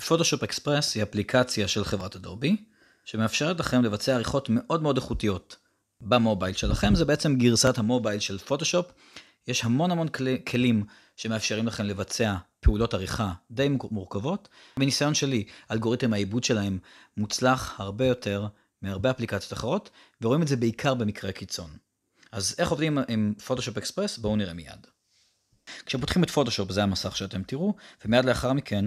פוטושופ אקספרס היא אפליקציה של חברת אדובי, שמאפשרת לכם לבצע עריכות מאוד מאוד איכותיות במובייל שלכם, זה בעצם גרסת המובייל של פוטושופ. יש המון המון כל... כלים שמאפשרים לכם לבצע פעולות עריכה די מורכבות. מניסיון שלי, אלגוריתם העיבוד שלהם מוצלח הרבה יותר מהרבה אפליקציות אחרות, ורואים את זה בעיקר במקרה קיצון. אז איך עובדים עם פוטושופ אקספרס? בואו נראה מיד. כשפותחים את פוטושופ זה המסך שאתם תראו, ומיד לאחר מכן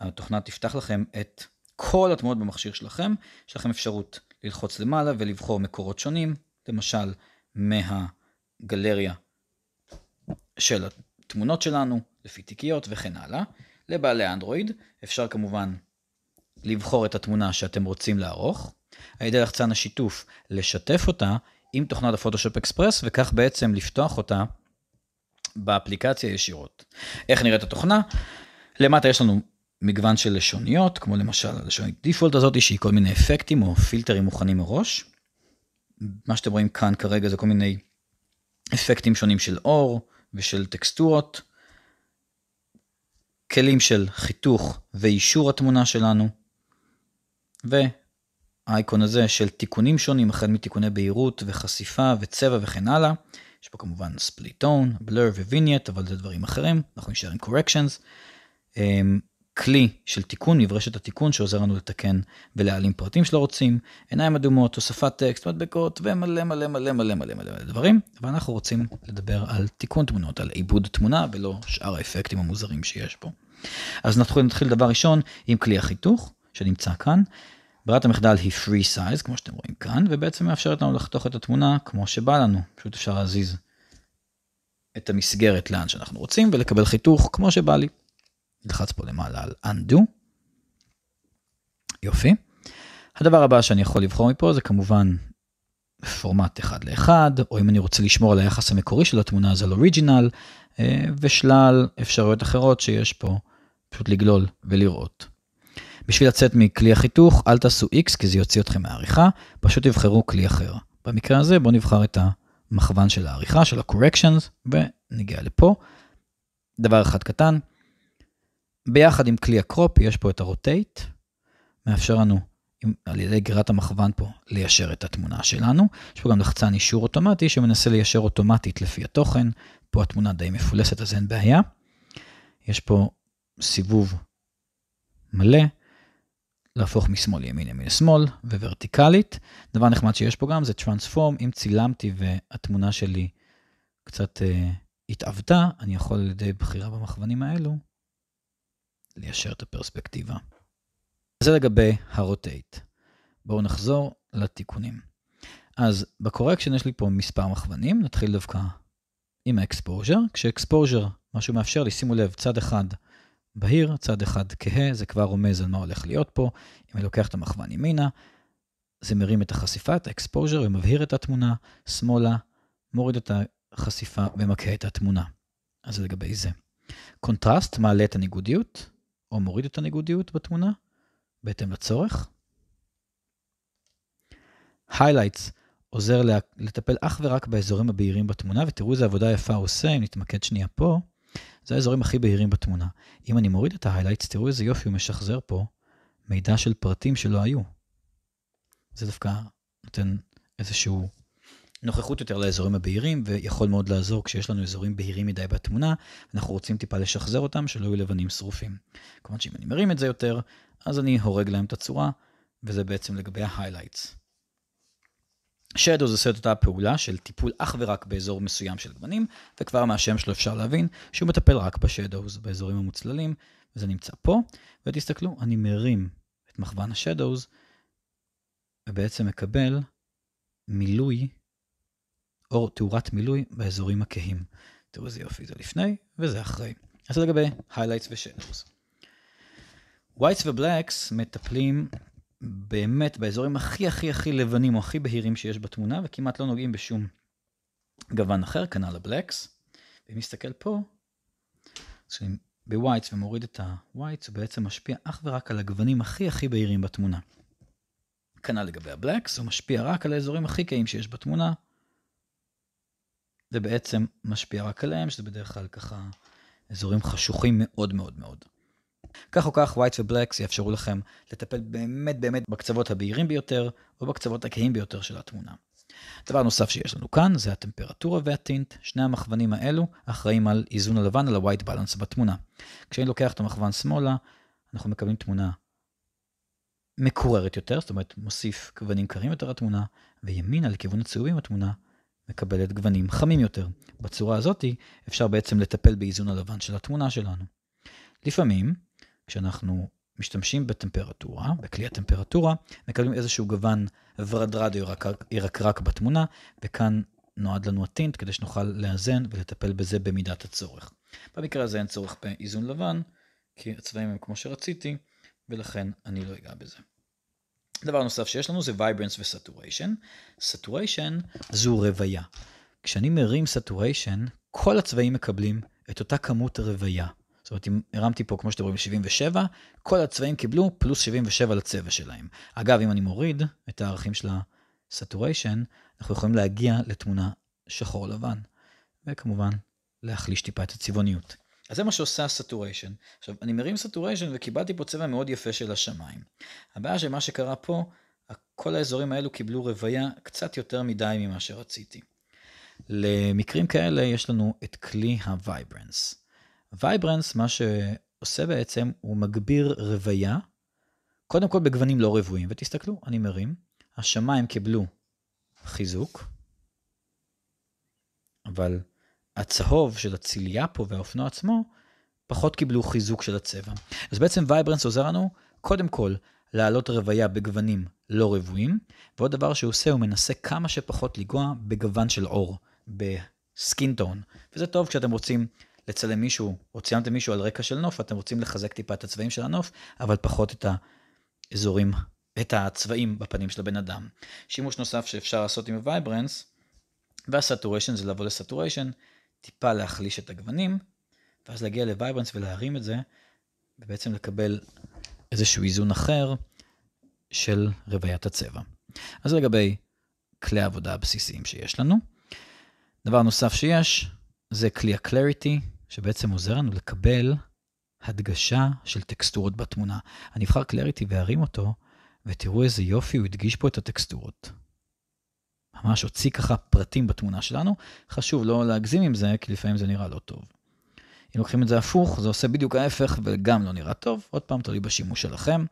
התוכנה תפתח לכם את כל התמונות במכשיר שלכם, יש לכם אפשרות ללחוץ למעלה ולבחור מקורות שונים, למשל מהגלריה של התמונות שלנו, לפי תיקיות וכן הלאה. לבעלי אנדרואיד אפשר כמובן לבחור את התמונה שאתם רוצים לערוך, על ידי לחצן השיתוף לשתף אותה עם תוכנת הפוטושופ אקספרס, וכך בעצם לפתוח אותה באפליקציה ישירות. איך נראית התוכנה? למטה יש לנו מגוון של לשוניות, כמו למשל הלשונית דיפולט הזאת, שהיא כל מיני אפקטים או פילטרים מוכנים מראש. מה שאתם רואים כאן כרגע זה כל מיני אפקטים שונים של אור ושל טקסטורות, כלים של חיתוך ואישור התמונה שלנו, והאייקון הזה של תיקונים שונים, החל מתיקוני בהירות וחשיפה וצבע וכן הלאה. יש פה כמובן ספליטון, בלר וויניאט, אבל זה דברים אחרים, אנחנו נשאר עם קורקשנס. כלי של תיקון, מברשת התיקון שעוזר לנו לתקן ולהעלים פרטים שלא רוצים, עיניים אדומות, הוספת טקסט, מדבקות ומלא מלא מלא מלא מלא מלא מלא דברים, אבל אנחנו רוצים לדבר על תיקון תמונות, על עיבוד תמונה ולא שאר האפקטים המוזרים שיש פה. אז נתחיל, נתחיל דבר ראשון עם כלי החיתוך שנמצא כאן. ברירת המחדל היא free size כמו שאתם רואים כאן ובעצם מאפשרת לנו לחתוך את התמונה כמו שבא לנו, פשוט אפשר להזיז את המסגרת לאן שאנחנו רוצים ולקבל חיתוך כמו שבא לי. נלחץ פה למעלה על undo. יופי. הדבר הבא שאני יכול לבחור מפה זה כמובן פורמט אחד לאחד, או אם אני רוצה לשמור על היחס המקורי של התמונה הזו על אוריג'ינל, אה, ושלל אפשרויות אחרות שיש פה, פשוט לגלול ולראות. בשביל לצאת מכלי החיתוך, אל תעשו X כי זה יוציא אתכם מהעריכה, פשוט תבחרו כלי אחר. במקרה הזה בואו נבחר את המכוון של העריכה, של ה-corrections, ונגיע לפה. דבר אחד קטן, ביחד עם כלי הקרופ, יש פה את הרוטייט, מאפשר לנו עם, על ידי גרירת המכוון פה ליישר את התמונה שלנו. יש פה גם לחצן אישור אוטומטי שמנסה ליישר אוטומטית לפי התוכן. פה התמונה די מפולסת אז אין בעיה. יש פה סיבוב מלא, להפוך משמאל ימין ימין לשמאל, וורטיקלית. דבר נחמד שיש פה גם זה טרנספורם, אם צילמתי והתמונה שלי קצת uh, אה, התעוותה, אני יכול על ידי בחירה במכוונים האלו ליישר את הפרספקטיבה. זה לגבי הרוטייט. בואו נחזור לתיקונים. אז בקורקשן יש לי פה מספר מכוונים, נתחיל דווקא עם האקספוז'ר. כשאקספוז'ר, מה שהוא מאפשר לי, שימו לב, צד אחד בהיר, צד אחד כהה, זה כבר רומז על מה הולך להיות פה. אם אני לוקח את המכוון ימינה, זה מרים את החשיפה, את האקספוז'ר, ומבהיר את התמונה, שמאלה, מוריד את החשיפה ומכה את התמונה. אז זה לגבי זה. קונטרסט מעלה את הניגודיות, או מוריד את הניגודיות בתמונה, בהתאם לצורך. Highlights עוזר לטפל אך ורק באזורים הבהירים בתמונה, ותראו איזה עבודה יפה הוא עושה, אם נתמקד שנייה פה, זה האזורים הכי בהירים בתמונה. אם אני מוריד את ה-highlights, תראו איזה יופי הוא משחזר פה מידע של פרטים שלא היו. זה דווקא נותן איזשהו נוכחות יותר לאזורים הבהירים, ויכול מאוד לעזור כשיש לנו אזורים בהירים מדי בתמונה, אנחנו רוצים טיפה לשחזר אותם, שלא יהיו לבנים שרופים. כמובן שאם אני מרים את זה יותר, אז אני הורג להם את הצורה, וזה בעצם לגבי ה-highlights. Shadow עושה את אותה הפעולה של טיפול אך ורק באזור מסוים של גוונים, וכבר מהשם שלו אפשר להבין שהוא מטפל רק ב-shadows, באזורים המוצללים, וזה נמצא פה. ותסתכלו, אני מרים את מכוון ה-shadows, ובעצם מקבל מילוי או תאורת מילוי באזורים הכהים. תראו איזה יופי, זה לפני וזה אחרי. אז זה לגבי highlights ושאלות. shadows whites ובלקס מטפלים באמת באזורים הכי הכי הכי לבנים או הכי בהירים שיש בתמונה, וכמעט לא נוגעים בשום גוון אחר, כנ"ל הבלקס. ואם נסתכל פה, כשאני בווייטס ומוריד את הווייטס, הוא בעצם משפיע אך ורק על הגוונים הכי הכי בהירים בתמונה. כנ"ל לגבי הבלקס, הוא משפיע רק על האזורים הכי קיים שיש בתמונה, זה בעצם משפיע רק עליהם, שזה בדרך כלל ככה אזורים חשוכים מאוד מאוד מאוד. כך או כך, White ובלקס יאפשרו לכם לטפל באמת באמת בקצוות הבהירים ביותר, או בקצוות הכהים ביותר של התמונה. דבר נוסף שיש לנו כאן זה הטמפרטורה והטינט, שני המכוונים האלו אחראים על איזון הלבן, על ה-white balance בתמונה. כשאני לוקח את המכוון שמאלה, אנחנו מקבלים תמונה מקוררת יותר, זאת אומרת מוסיף גוונים קרים יותר לתמונה, וימינה לכיוון הצהובים התמונה מקבלת גוונים חמים יותר. בצורה הזאתי אפשר בעצם לטפל באיזון הלבן של התמונה שלנו. לפעמים, כשאנחנו משתמשים בטמפרטורה, בכלי הטמפרטורה, מקבלים איזשהו גוון ורדרד ירקרק בתמונה, וכאן נועד לנו הטינט כדי שנוכל לאזן ולטפל בזה במידת הצורך. במקרה הזה אין צורך באיזון לבן, כי הצבעים הם כמו שרציתי, ולכן אני לא אגע בזה. דבר נוסף שיש לנו זה vibrance וסטוריישן. סטוריישן זו רוויה. כשאני מרים סטוריישן, כל הצבעים מקבלים את אותה כמות רוויה. זאת אומרת, אם הרמתי פה, כמו שאתם רואים, 77, כל הצבעים קיבלו פלוס 77 לצבע שלהם. אגב, אם אני מוריד את הערכים של הסטוריישן, אנחנו יכולים להגיע לתמונה שחור לבן, וכמובן, להחליש טיפה את הצבעוניות. אז זה מה שעושה הסטוריישן. עכשיו, אני מרים סטוריישן וקיבלתי פה צבע מאוד יפה של השמיים. הבעיה שמה שקרה פה, כל האזורים האלו קיבלו רוויה קצת יותר מדי ממה שרציתי. למקרים כאלה יש לנו את כלי ה-Vibrance. מה שעושה בעצם, הוא מגביר רוויה, קודם כל בגוונים לא רבועים, ותסתכלו, אני מרים, השמיים קיבלו חיזוק, אבל הצהוב של הצילייה פה והאופנוע עצמו, פחות קיבלו חיזוק של הצבע. אז בעצם וייברנס עוזר לנו, קודם כל, להעלות רוויה בגוונים לא רבועים, ועוד דבר שהוא עושה, הוא מנסה כמה שפחות לנגוע בגוון של אור, בסקין טון, וזה טוב כשאתם רוצים לצלם מישהו, או ציינתם מישהו על רקע של נוף, אתם רוצים לחזק טיפה את הצבעים של הנוף, אבל פחות את האזורים, את הצבעים בפנים של הבן אדם. שימוש נוסף שאפשר לעשות עם וייברנס, וה-saturation זה לבוא לסטוריישן, טיפה להחליש את הגוונים, ואז להגיע לווייברנס ולהרים את זה, ובעצם לקבל איזשהו איזון אחר של רוויית הצבע. אז זה לגבי כלי העבודה הבסיסיים שיש לנו. דבר נוסף שיש, זה כלי ה-clarity, שבעצם עוזר לנו לקבל הדגשה של טקסטורות בתמונה. אני אבחר clarity וארים אותו, ותראו איזה יופי הוא הדגיש פה את הטקסטורות. ממש הוציא ככה פרטים בתמונה שלנו. חשוב לא להגזים עם זה, כי לפעמים זה נראה לא טוב. אם לוקחים את זה הפוך, זה עושה בדיוק ההפך וגם לא נראה טוב, עוד פעם תלוי בשימוש שלכם.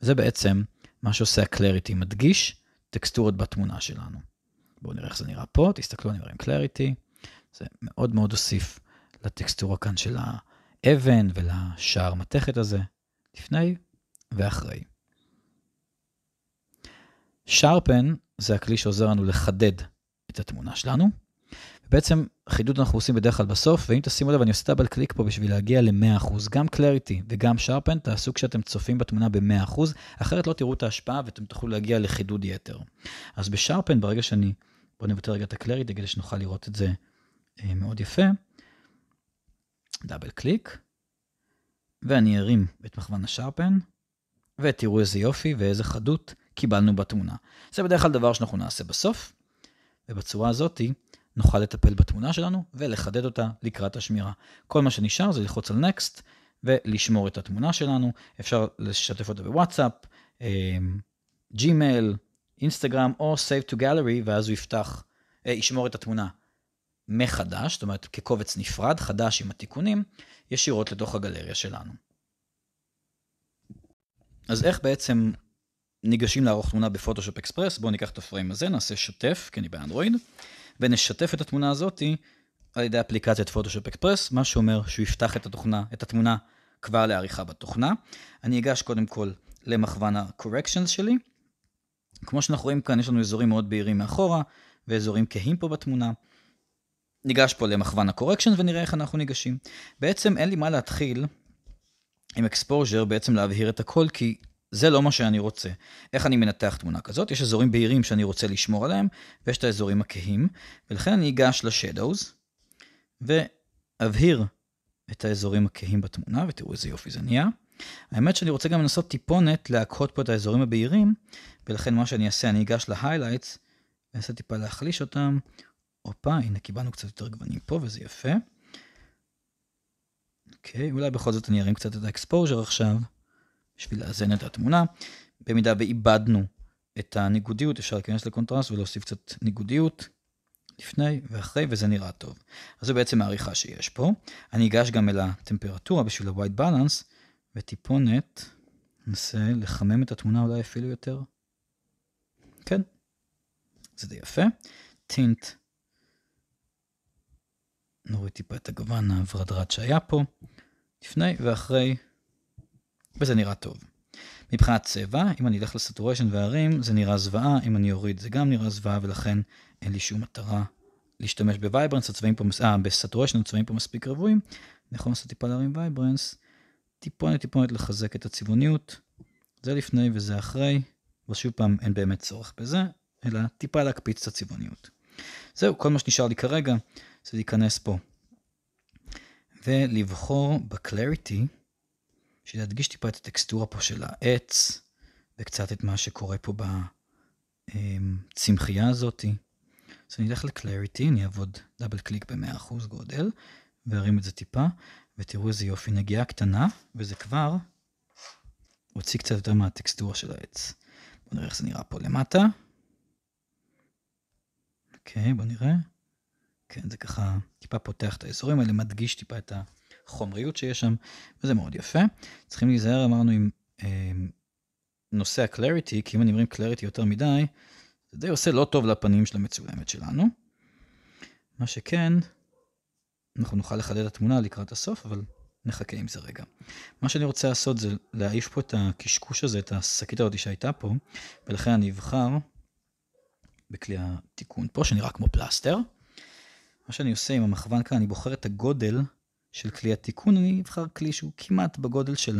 זה בעצם מה שעושה הקלריטי מדגיש טקסטורות בתמונה שלנו. בואו נראה איך זה נראה פה, תסתכלו, אני מראה קלריטי. זה מאוד מאוד הוסיף לטקסטורה כאן של האבן ולשער מתכת הזה, לפני ואחרי. שרפן זה הכלי שעוזר לנו לחדד את התמונה שלנו. בעצם חידוד אנחנו עושים בדרך כלל בסוף, ואם תשימו לב, אני עושה דאבל קליק פה בשביל להגיע ל-100%. גם קלריטי וגם שרפן, תעשו כשאתם צופים בתמונה ב-100%, אחרת לא תראו את ההשפעה ואתם תוכלו להגיע לחידוד יתר. אז בשרפן, ברגע שאני, בואו נבטל רגע את הקלריטי כדי שנוכל לראות את זה אה, מאוד יפה. דאבל קליק, ואני ארים את מכוון השרפן, ותראו איזה יופי ואיזה חדות. קיבלנו בתמונה. זה בדרך כלל דבר שאנחנו נעשה בסוף, ובצורה הזאתי נוכל לטפל בתמונה שלנו ולחדד אותה לקראת השמירה. כל מה שנשאר זה ללחוץ על Next ולשמור את התמונה שלנו. אפשר לשתף אותה בוואטסאפ, אה, ג'ימייל, אינסטגרם או Save to Gallery, ואז הוא יפתח, אה, ישמור את התמונה מחדש, זאת אומרת כקובץ נפרד, חדש עם התיקונים, ישירות לתוך הגלריה שלנו. אז איך בעצם ניגשים לערוך תמונה בפוטושופ אקספרס, בואו ניקח את הפריים הזה, נעשה שתף, כי אני באנדרואיד, ונשתף את התמונה הזאתי על ידי אפליקציית פוטושופ אקספרס, מה שאומר שהוא יפתח את, התוכנה, את התמונה כבר לעריכה בתוכנה. אני אגש קודם כל למכוון ה-corrections שלי. כמו שאנחנו רואים כאן, יש לנו אזורים מאוד בהירים מאחורה, ואזורים כהים פה בתמונה. ניגש פה למכוון ה-correction ונראה איך אנחנו ניגשים. בעצם אין לי מה להתחיל עם exposure, בעצם להבהיר את הכל, כי זה לא מה שאני רוצה. איך אני מנתח תמונה כזאת? יש אזורים בהירים שאני רוצה לשמור עליהם, ויש את האזורים הכהים, ולכן אני אגש לשדוס, ואבהיר את האזורים הכהים בתמונה, ותראו איזה יופי זה נהיה. האמת שאני רוצה גם לנסות טיפונת להכות פה את האזורים הבהירים, ולכן מה שאני אעשה, אני אגש להיילייטס, highlights ואנסה טיפה להחליש אותם. הופה, הנה קיבלנו קצת יותר גוונים פה, וזה יפה. אוקיי, אולי בכל זאת אני ארים קצת את האקספוז'ר עכשיו. בשביל לאזן את התמונה. במידה ואיבדנו את הניגודיות, אפשר להיכנס לקונטרסט ולהוסיף קצת ניגודיות לפני ואחרי, וזה נראה טוב. אז זו בעצם העריכה שיש פה. אני אגש גם אל הטמפרטורה בשביל ה-white balance, וטיפונת, ננסה לחמם את התמונה אולי אפילו יותר. כן, זה די יפה. טינט, נוריד טיפה את הגוון הוורדרד שהיה פה, לפני ואחרי. וזה נראה טוב. מבחינת צבע, אם אני אלך לסטוריישן והרים, זה נראה זוועה, אם אני אוריד זה גם נראה זוועה, ולכן אין לי שום מטרה להשתמש בוויברנס, הצבעים פה, אה, בסטוריישן הצבעים פה מספיק רבועים, אני יכול לעשות טיפה להרים וייברנס, טיפונת טיפונת לחזק את הצבעוניות, זה לפני וזה אחרי, ושוב פעם אין באמת צורך בזה, אלא טיפה להקפיץ את הצבעוניות. זהו, כל מה שנשאר לי כרגע זה להיכנס פה ולבחור ב-clarity, שנדגיש טיפה את הטקסטורה פה של העץ, וקצת את מה שקורה פה בצמחייה אמ, הזאתי. אז אני אלך לקלריטי, אני אעבוד דאבל קליק ב-100% גודל, וארים את זה טיפה, ותראו איזה יופי, נגיעה קטנה, וזה כבר הוציא קצת יותר מהטקסטורה של העץ. בואו נראה איך זה נראה פה למטה. אוקיי, בואו נראה. כן, זה ככה טיפה פותח את האזורים האלה, מדגיש טיפה את ה... החומריות שיש שם, וזה מאוד יפה. צריכים להיזהר, אמרנו, עם אה, נושא ה-clarity, כי אם אני אומרים clarity יותר מדי, זה די עושה לא טוב לפנים של המצולמת שלנו. מה שכן, אנחנו נוכל לחדד את התמונה לקראת הסוף, אבל נחכה עם זה רגע. מה שאני רוצה לעשות זה להעיף פה את הקשקוש הזה, את השקית הזאת שהייתה פה, ולכן אני אבחר בכלי התיקון פה, שנראה כמו פלסטר. מה שאני עושה עם המכוון כאן, אני בוחר את הגודל של כלי התיקון, אני אבחר כלי שהוא כמעט בגודל של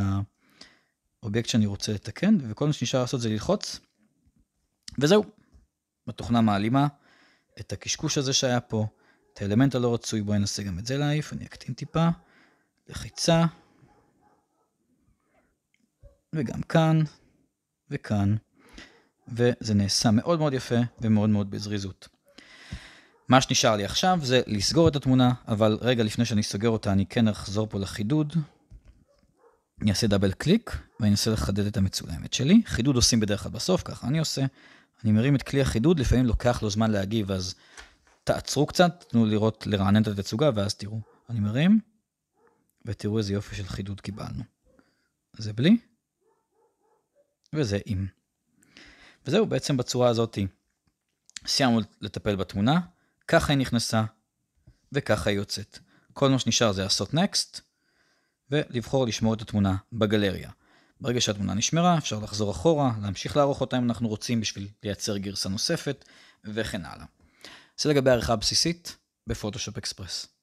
האובייקט שאני רוצה לתקן, וכל מה שנשאר לעשות זה ללחוץ, וזהו. התוכנה מעלימה את הקשקוש הזה שהיה פה, את האלמנט הלא רצוי, בואי נעשה גם את זה להעיף, אני אקטין טיפה, לחיצה, וגם כאן, וכאן, וזה נעשה מאוד מאוד יפה ומאוד מאוד בזריזות. מה שנשאר לי עכשיו זה לסגור את התמונה, אבל רגע לפני שאני סוגר אותה, אני כן אחזור פה לחידוד. אני אעשה דאבל קליק, ואני אנסה לחדד את המצולמת שלי. חידוד עושים בדרך כלל בסוף, ככה אני עושה. אני מרים את כלי החידוד, לפעמים לוקח לו זמן להגיב, אז תעצרו קצת, תנו לראות, לרענן את התצוגה, ואז תראו. אני מרים, ותראו איזה יופי של חידוד קיבלנו. זה בלי, וזה עם. וזהו, בעצם בצורה הזאתי. סיימנו לטפל בתמונה, ככה היא נכנסה, וככה היא יוצאת. כל מה שנשאר זה לעשות נקסט, ולבחור לשמור את התמונה בגלריה. ברגע שהתמונה נשמרה, אפשר לחזור אחורה, להמשיך לערוך אותה אם אנחנו רוצים בשביל לייצר גרסה נוספת, וכן הלאה. זה לגבי העריכה הבסיסית בפוטושופ אקספרס.